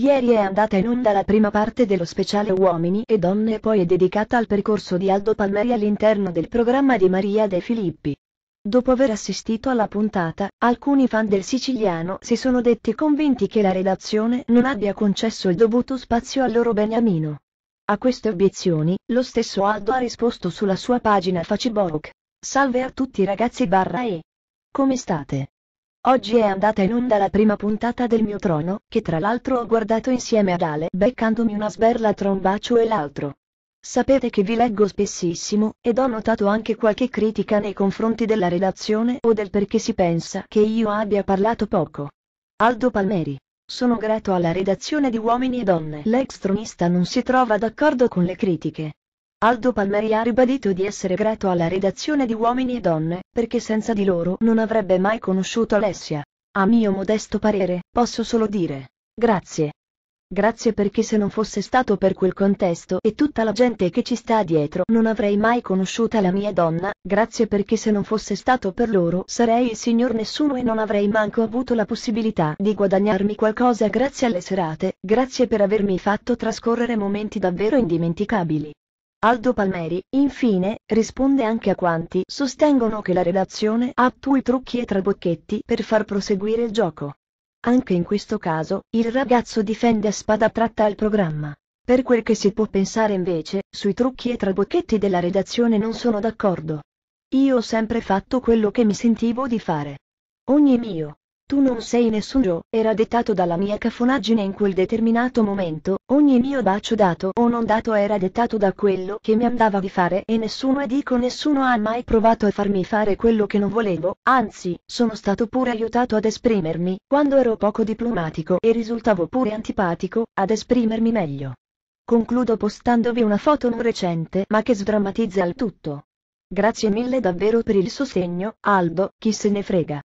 Ieri è andata in onda la prima parte dello speciale Uomini e Donne e poi è dedicata al percorso di Aldo Palmeri all'interno del programma di Maria De Filippi. Dopo aver assistito alla puntata, alcuni fan del siciliano si sono detti convinti che la redazione non abbia concesso il dovuto spazio al loro beniamino. A queste obiezioni, lo stesso Aldo ha risposto sulla sua pagina Facebook. Salve a tutti ragazzi barra e... Come state? Oggi è andata in onda la prima puntata del mio trono, che tra l'altro ho guardato insieme ad Ale beccandomi una sberla tra un bacio e l'altro. Sapete che vi leggo spessissimo, ed ho notato anche qualche critica nei confronti della redazione o del perché si pensa che io abbia parlato poco. Aldo Palmeri. Sono grato alla redazione di Uomini e Donne. L'ex tronista non si trova d'accordo con le critiche. Aldo Palmeri ha ribadito di essere grato alla redazione di Uomini e Donne, perché senza di loro non avrebbe mai conosciuto Alessia. A mio modesto parere, posso solo dire. Grazie. Grazie perché se non fosse stato per quel contesto e tutta la gente che ci sta dietro non avrei mai conosciuta la mia donna, grazie perché se non fosse stato per loro sarei il signor nessuno e non avrei manco avuto la possibilità di guadagnarmi qualcosa grazie alle serate, grazie per avermi fatto trascorrere momenti davvero indimenticabili. Aldo Palmeri, infine, risponde anche a quanti sostengono che la redazione attui trucchi e trabocchetti per far proseguire il gioco. Anche in questo caso, il ragazzo difende a spada tratta il programma. Per quel che si può pensare invece, sui trucchi e trabocchetti della redazione non sono d'accordo. Io ho sempre fatto quello che mi sentivo di fare. Ogni mio tu non sei nessun Joe, era dettato dalla mia cafonaggine in quel determinato momento, ogni mio bacio dato o non dato era dettato da quello che mi andava di fare e nessuno e dico nessuno ha mai provato a farmi fare quello che non volevo, anzi, sono stato pure aiutato ad esprimermi, quando ero poco diplomatico e risultavo pure antipatico, ad esprimermi meglio. Concludo postandovi una foto non recente ma che sdrammatizza il tutto. Grazie mille davvero per il sostegno, Aldo, chi se ne frega.